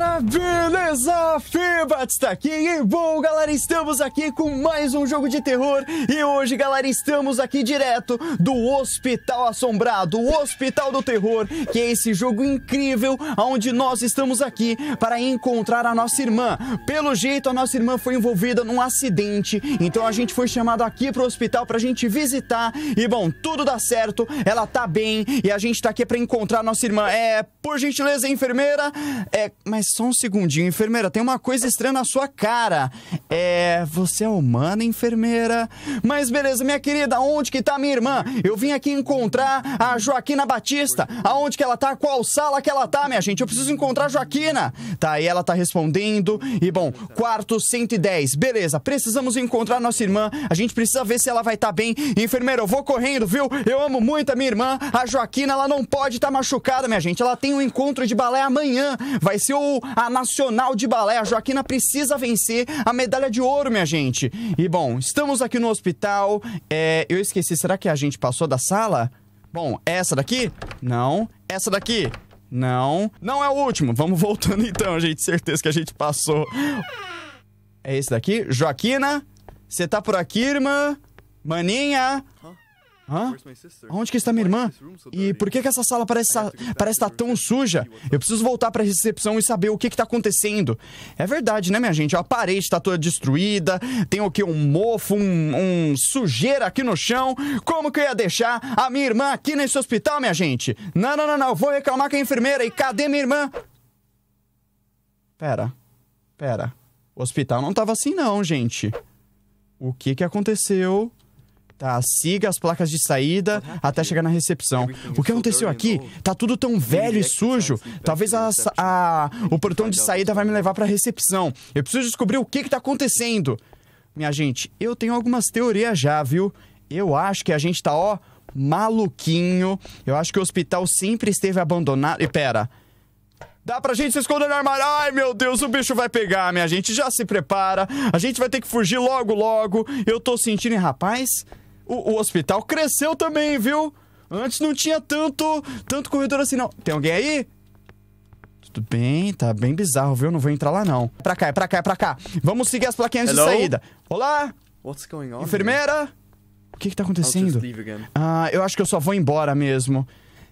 para Beleza, Fibat está aqui e bom, galera, estamos aqui com mais um jogo de terror e hoje, galera, estamos aqui direto do Hospital Assombrado, o Hospital do Terror, que é esse jogo incrível onde nós estamos aqui para encontrar a nossa irmã. Pelo jeito, a nossa irmã foi envolvida num acidente, então a gente foi chamado aqui para o hospital para a gente visitar e, bom, tudo dá certo, ela tá bem e a gente tá aqui para encontrar a nossa irmã. É, por gentileza, enfermeira, é, mas só um segundinho, enfermeira, tem uma coisa estranha na sua cara. É. Você é humana, enfermeira? Mas beleza, minha querida, onde que tá minha irmã? Eu vim aqui encontrar a Joaquina Batista. Aonde que ela tá? Qual sala que ela tá, minha gente? Eu preciso encontrar a Joaquina. Tá, E ela tá respondendo. E bom, quarto 110. Beleza, precisamos encontrar nossa irmã. A gente precisa ver se ela vai estar tá bem. Enfermeira, eu vou correndo, viu? Eu amo muito a minha irmã. A Joaquina, ela não pode estar tá machucada, minha gente. Ela tem um encontro de balé amanhã. Vai ser o a Nacional de Balé. A Joaquina precisa vencer a medalha de ouro, minha gente. E bom, estamos aqui no hospital. É, eu esqueci, será que a gente passou da sala? Bom, essa daqui? Não. Essa daqui? Não. Não é o último. Vamos voltando então, gente. Certeza que a gente passou. É esse daqui? Joaquina? Você tá por aqui, irmã? Maninha? Hã? Onde que está minha irmã? E por que, que essa sala parece, parece tá estar tão suja? Eu preciso voltar para a recepção e saber o que está acontecendo. É verdade, né, minha gente? A parede está toda destruída, tem o que? Um mofo, um, um sujeira aqui no chão. Como que eu ia deixar a minha irmã aqui nesse hospital, minha gente? Não, não, não, não. Vou reclamar com a enfermeira. E cadê minha irmã? Pera, pera. O hospital não estava assim, não, gente. O que que aconteceu? Tá, siga as placas de saída até chegar na recepção. É o que aconteceu aqui? Tá tudo tão velho e é sujo. Assim, Talvez a, assim. a, o portão de saída vai me levar para a recepção. Eu preciso descobrir o que, que tá acontecendo. Minha gente, eu tenho algumas teorias já, viu? Eu acho que a gente tá, ó, maluquinho. Eu acho que o hospital sempre esteve abandonado. E pera. Dá pra gente se esconder no armário. Ai, meu Deus, o bicho vai pegar, minha gente. Já se prepara. A gente vai ter que fugir logo, logo. Eu tô sentindo, hein, rapaz o, o hospital cresceu também, viu? Antes não tinha tanto, tanto corredor assim, não. Tem alguém aí? Tudo bem, tá bem bizarro, viu? Não vou entrar lá, não. Pra cá, é pra cá, é pra cá. Vamos seguir as plaquinhas Hello? de saída. Olá! What's going on? Enfermeira? O que que tá acontecendo? Ah, eu acho que eu só vou embora mesmo.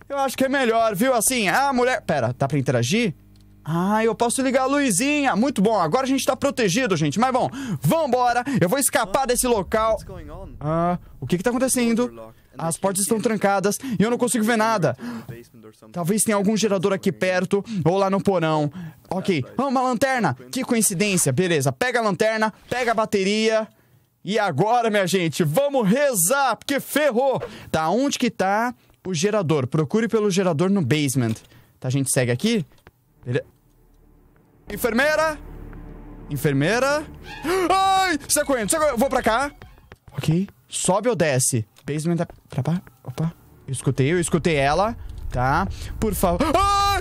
Eu acho que é melhor, viu? Assim, a mulher... Pera, dá tá pra interagir? Ah, eu posso ligar a luzinha. Muito bom, agora a gente tá protegido, gente. Mas bom, vambora. Eu vou escapar desse local. Ah, o que que tá acontecendo? As portas estão trancadas e eu não consigo ver nada. Talvez tenha algum gerador aqui perto ou lá no porão. Ok, ah, uma lanterna. Que coincidência. Beleza, pega a lanterna, pega a bateria. E agora, minha gente, vamos rezar, porque ferrou. Tá, onde que tá o gerador? Procure pelo gerador no basement. Tá, a gente segue aqui. Beleza. Enfermeira! Enfermeira! Ai! Sai tá correndo, sai tá correndo. Vou pra cá. Ok. Sobe ou desce? Basement da... Pra Opa. Eu escutei, eu escutei ela. Tá. Por favor... Ai!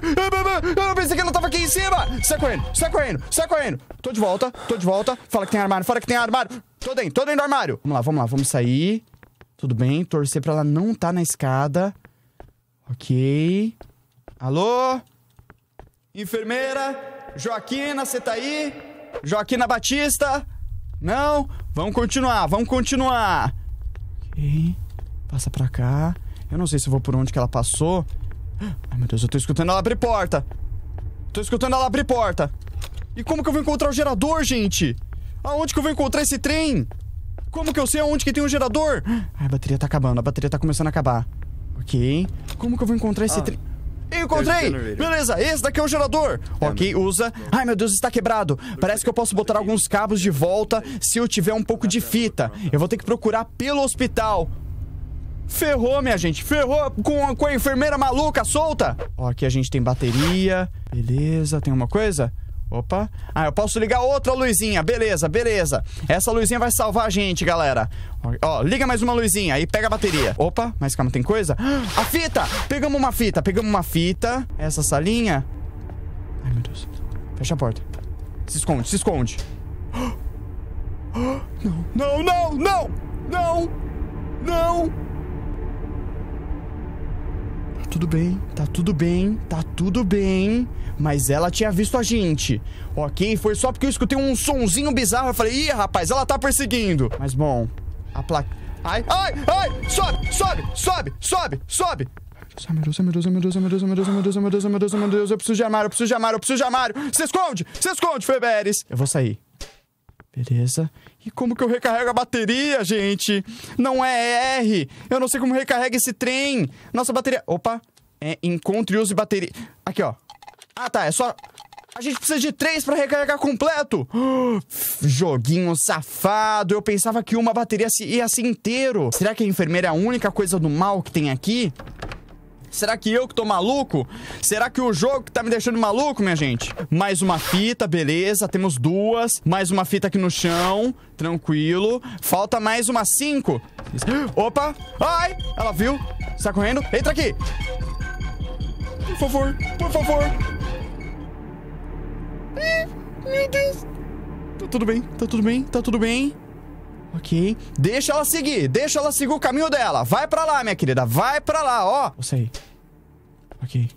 Eu pensei que ela tava aqui em cima! Sai tá correndo, sai correndo, sai correndo. Tô de volta, tô de volta. Fala que tem armário, fala que tem armário. Tô dentro, tô dentro do armário. Vamos lá, vamos lá, vamos sair. Tudo bem, torcer pra ela não tá na escada. Ok. Alô? Enfermeira? Joaquina, você tá aí? Joaquina Batista? Não? Vamos continuar, vamos continuar. Ok. Passa pra cá. Eu não sei se eu vou por onde que ela passou. Ai, meu Deus, eu tô escutando ela abrir porta. Tô escutando ela abrir porta. E como que eu vou encontrar o gerador, gente? Aonde que eu vou encontrar esse trem? Como que eu sei aonde que tem um gerador? Ai, a bateria tá acabando, a bateria tá começando a acabar. Ok. Como que eu vou encontrar esse ah. trem? Encontrei! Beleza, esse daqui é o gerador. É, ok, usa. Ai, meu Deus, está quebrado. Parece que eu posso botar alguns cabos de volta se eu tiver um pouco de fita. Eu vou ter que procurar pelo hospital. Ferrou, minha gente. Ferrou com, a, com a enfermeira maluca solta. Ó, aqui a gente tem bateria. Beleza, tem uma coisa? Opa. Ah, eu posso ligar outra luzinha. Beleza, beleza. Essa luzinha vai salvar a gente, galera. Ó, liga mais uma luzinha aí pega a bateria. Opa, mas calma, tem coisa? A fita! Pegamos uma fita, pegamos uma fita. Essa salinha. Ai, meu Deus. Fecha a porta. Se esconde, se esconde. Não, não, não, não! Não! Não! tudo bem, tá tudo bem, tá tudo bem. Mas ela tinha visto a gente, ok? Foi só porque eu escutei um sonzinho bizarro. Eu falei, ih, rapaz, ela tá perseguindo. Mas bom, a placa. Ai, ai, ai! Sobe, sobe, sobe, sobe, sobe! Ai, meu Deus, ai, meu Deus, ai, meu Deus, ai, meu Deus, ai, meu Deus, ai, meu Deus, ai, meu Deus, ai, meu Deus, ai, meu Deus, eu preciso de armário, eu preciso de armário, eu preciso de armário. Se esconde, se esconde, Feberes. Eu vou sair. Beleza. E como que eu recarrego a bateria, gente? Não é R. Eu não sei como recarrega esse trem. Nossa bateria... Opa. É, encontre e use bateria... Aqui, ó. Ah, tá. É só... A gente precisa de três para recarregar completo. Oh, joguinho safado. Eu pensava que uma bateria ia se inteiro. Será que a enfermeira é a única coisa do mal que tem aqui? Será que eu que tô maluco? Será que o jogo que tá me deixando maluco, minha gente? Mais uma fita, beleza. Temos duas. Mais uma fita aqui no chão. Tranquilo. Falta mais uma cinco. Opa! Ai! Ela viu. Está correndo. Entra aqui! Por favor, por favor. meu Deus. Tá tudo bem, tá tudo bem, tá tudo bem. Ok. Deixa ela seguir. Deixa ela seguir o caminho dela. Vai pra lá, minha querida. Vai pra lá, ó. Vou sair. Ok.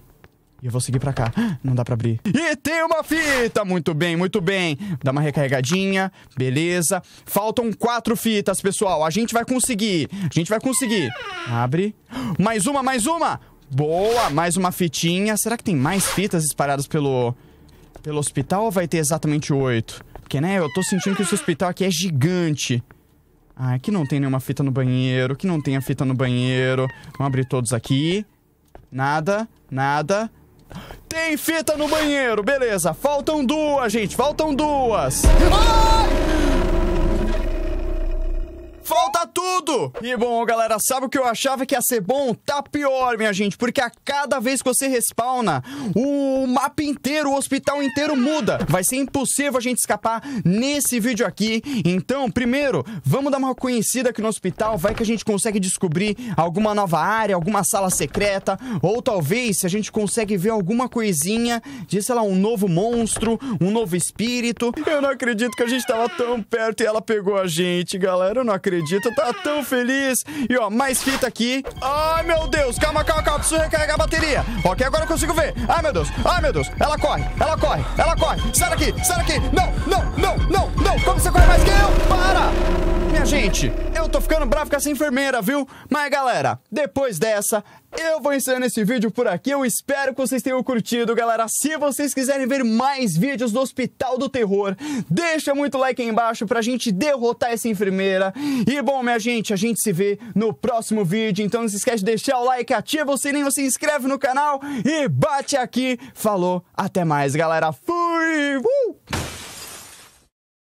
E eu vou seguir pra cá. Não dá pra abrir. E tem uma fita! Muito bem, muito bem. Dá uma recarregadinha. Beleza. Faltam quatro fitas, pessoal. A gente vai conseguir. A gente vai conseguir. Abre. Mais uma, mais uma! Boa! Mais uma fitinha. Será que tem mais fitas espalhadas pelo... Pelo hospital ou vai ter exatamente oito? Porque, né, eu tô sentindo que esse hospital aqui é gigante. Ai, que não tem nenhuma fita no banheiro, que não tem a fita no banheiro. Vamos abrir todos aqui. Nada, nada. Tem fita no banheiro, beleza. Faltam duas, gente, faltam duas. Ah! falta tudo! E bom, galera, sabe o que eu achava que ia ser bom? Tá pior, minha gente, porque a cada vez que você respawna, o mapa inteiro, o hospital inteiro muda. Vai ser impossível a gente escapar nesse vídeo aqui. Então, primeiro, vamos dar uma conhecida aqui no hospital, vai que a gente consegue descobrir alguma nova área, alguma sala secreta, ou talvez se a gente consegue ver alguma coisinha de, sei lá, um novo monstro, um novo espírito. Eu não acredito que a gente tava tão perto e ela pegou a gente, galera, eu não acredito acredito, eu tava tão feliz. E ó, mais fita aqui. Ai, meu Deus, calma, calma, calma, preciso recarregar a bateria. Ok, agora eu consigo ver. Ai, meu Deus, ai, meu Deus, ela corre, ela corre, ela corre. Sai daqui, sai daqui. Não, não, não, não, não. Como você corre mais que eu? Para! Minha gente, tô ficando bravo com essa enfermeira, viu? Mas galera, depois dessa, eu vou encerrando esse vídeo por aqui. Eu espero que vocês tenham curtido, galera. Se vocês quiserem ver mais vídeos do Hospital do Terror, deixa muito like aí embaixo pra gente derrotar essa enfermeira. E bom, minha gente, a gente se vê no próximo vídeo. Então não se esquece de deixar o like, ativa o sininho, se inscreve no canal e bate aqui. Falou, até mais, galera. Fui! Uh!